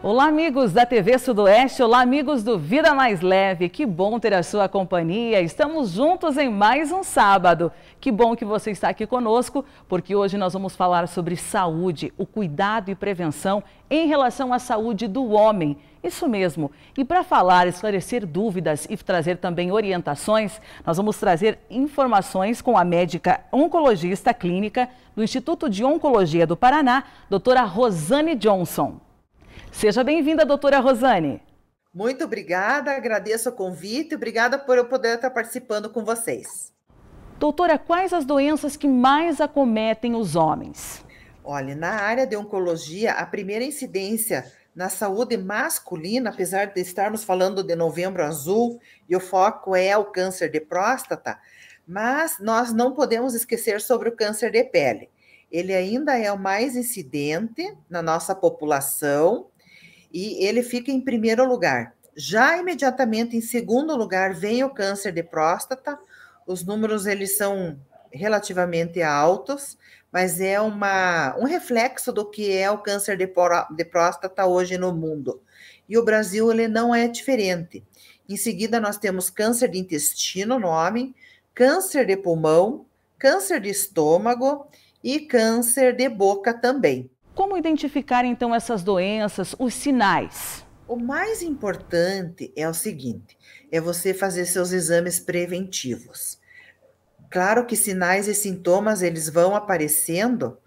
Olá, amigos da TV Sudoeste, olá, amigos do Vida Mais Leve. Que bom ter a sua companhia. Estamos juntos em mais um sábado. Que bom que você está aqui conosco, porque hoje nós vamos falar sobre saúde, o cuidado e prevenção em relação à saúde do homem. Isso mesmo. E para falar, esclarecer dúvidas e trazer também orientações, nós vamos trazer informações com a médica oncologista clínica do Instituto de Oncologia do Paraná, doutora Rosane Johnson. Seja bem-vinda, doutora Rosane. Muito obrigada, agradeço o convite, e obrigada por eu poder estar participando com vocês. Doutora, quais as doenças que mais acometem os homens? Olha, na área de oncologia, a primeira incidência na saúde masculina, apesar de estarmos falando de novembro azul e o foco é o câncer de próstata, mas nós não podemos esquecer sobre o câncer de pele ele ainda é o mais incidente na nossa população e ele fica em primeiro lugar. Já imediatamente em segundo lugar vem o câncer de próstata. Os números eles são relativamente altos, mas é uma, um reflexo do que é o câncer de, de, próstata hoje no mundo. E o Brasil ele não é diferente. Em seguida, nós temos câncer de intestino no homem, câncer de pulmão, câncer de estômago e câncer de boca também. Como identificar então essas doenças, os sinais? O mais importante é o seguinte: é você fazer seus exames preventivos. Claro que sinais e sintomas eles vão aparecendo,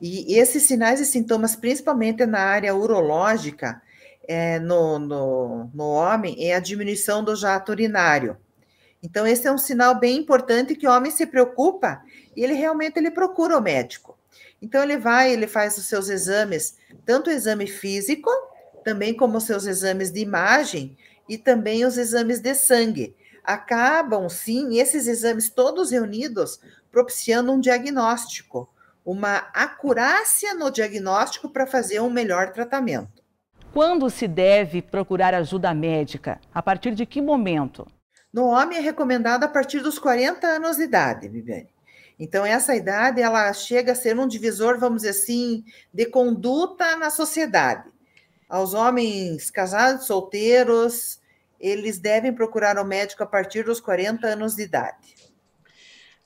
e esses sinais e sintomas, principalmente na área urológica, é, no, no, no homem, é a diminuição do jato urinário então, esse é um sinal bem importante que o homem se preocupa e ele realmente ele procura o médico. Então, ele vai, ele faz os seus exames, tanto o exame físico, também como os seus exames de imagem e também os exames de sangue. Acabam, sim, esses exames todos reunidos propiciando um diagnóstico, uma acurácia no diagnóstico para fazer um melhor tratamento. Quando se deve procurar ajuda médica? A partir de que momento? No homem é recomendado a partir dos 40 anos de idade, Viviane. Então, essa idade, ela chega a ser um divisor, vamos dizer assim, de conduta na sociedade. Aos homens casados, solteiros, eles devem procurar o um médico a partir dos 40 anos de idade.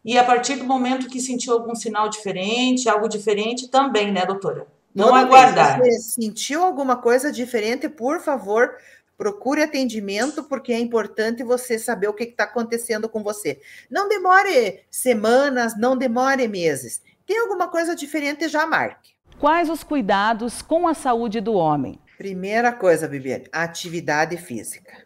E a partir do momento que sentiu algum sinal diferente, algo diferente também, né, doutora? Não Toda aguardar. Se sentiu alguma coisa diferente, por favor, Procure atendimento, porque é importante você saber o que está acontecendo com você. Não demore semanas, não demore meses. Tem alguma coisa diferente, já marque. Quais os cuidados com a saúde do homem? Primeira coisa, Bibiane, atividade física.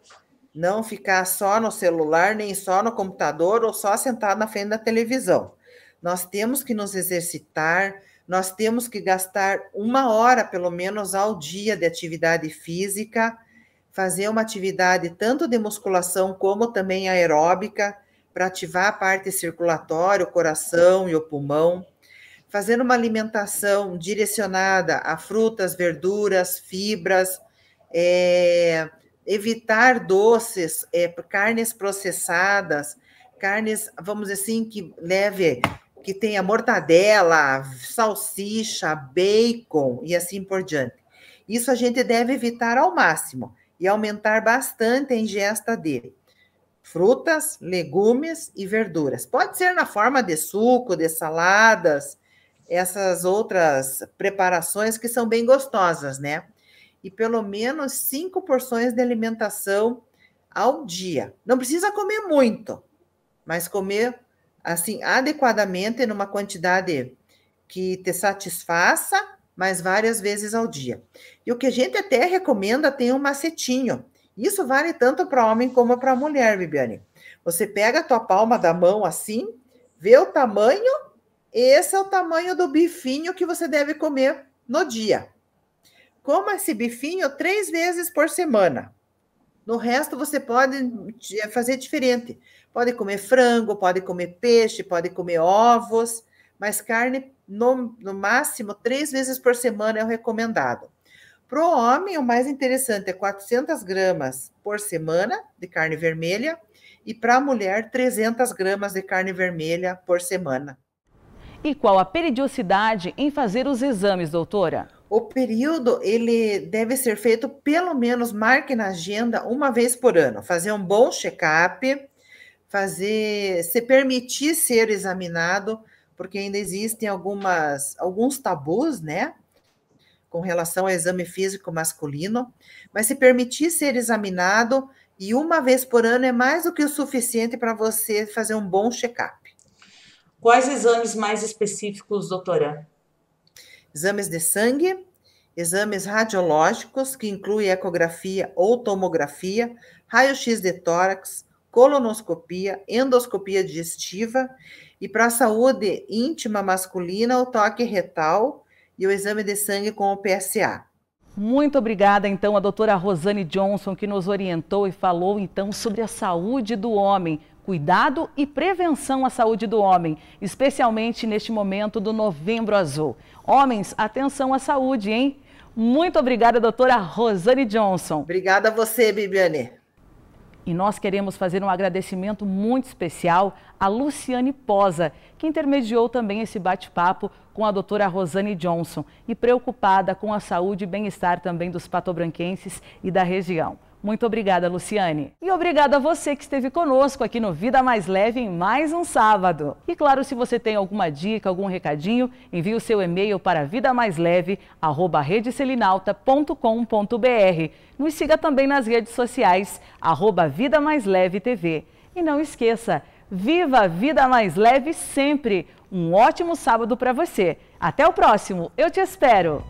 Não ficar só no celular, nem só no computador ou só sentado na frente da televisão. Nós temos que nos exercitar, nós temos que gastar uma hora, pelo menos, ao dia de atividade física fazer uma atividade tanto de musculação como também aeróbica, para ativar a parte circulatória, o coração e o pulmão. Fazer uma alimentação direcionada a frutas, verduras, fibras, é, evitar doces, é, carnes processadas, carnes, vamos dizer assim, que leve, que tenha mortadela, salsicha, bacon e assim por diante. Isso a gente deve evitar ao máximo e aumentar bastante a ingesta dele. Frutas, legumes e verduras. Pode ser na forma de suco, de saladas, essas outras preparações que são bem gostosas, né? E pelo menos cinco porções de alimentação ao dia. Não precisa comer muito, mas comer assim adequadamente numa quantidade que te satisfaça mas várias vezes ao dia. E o que a gente até recomenda tem um macetinho. Isso vale tanto para homem como para mulher, Bibiane. Você pega a tua palma da mão assim, vê o tamanho, esse é o tamanho do bifinho que você deve comer no dia. Coma esse bifinho três vezes por semana. No resto, você pode eh, fazer diferente. Pode comer frango, pode comer peixe, pode comer ovos mas carne no, no máximo três vezes por semana é o recomendado. Para o homem, o mais interessante é 400 gramas por semana de carne vermelha e para a mulher, 300 gramas de carne vermelha por semana. E qual a periodicidade em fazer os exames, doutora? O período ele deve ser feito pelo menos marque na agenda uma vez por ano, fazer um bom check-up, fazer se permitir ser examinado porque ainda existem algumas, alguns tabus, né? Com relação ao exame físico masculino, mas se permitir ser examinado e uma vez por ano é mais do que o suficiente para você fazer um bom check-up. Quais exames mais específicos, doutora? Exames de sangue, exames radiológicos, que incluem ecografia ou tomografia, raio-x de tórax, colonoscopia, endoscopia digestiva e para a saúde íntima masculina, o toque retal e o exame de sangue com o PSA. Muito obrigada, então, a doutora Rosane Johnson, que nos orientou e falou, então, sobre a saúde do homem. Cuidado e prevenção à saúde do homem, especialmente neste momento do Novembro Azul. Homens, atenção à saúde, hein? Muito obrigada, doutora Rosane Johnson. Obrigada a você, Bibiane. E nós queremos fazer um agradecimento muito especial a Luciane Posa, que intermediou também esse bate-papo com a doutora Rosane Johnson e preocupada com a saúde e bem-estar também dos patobranquenses e da região. Muito obrigada, Luciane. E obrigada a você que esteve conosco aqui no Vida Mais Leve em mais um sábado. E claro, se você tem alguma dica, algum recadinho, envie o seu e-mail para vidamaisleve@redeselinalta.com.br. Nos siga também nas redes sociais arroba Vida Mais Leve TV. E não esqueça, viva a vida mais leve sempre. Um ótimo sábado para você. Até o próximo. Eu te espero.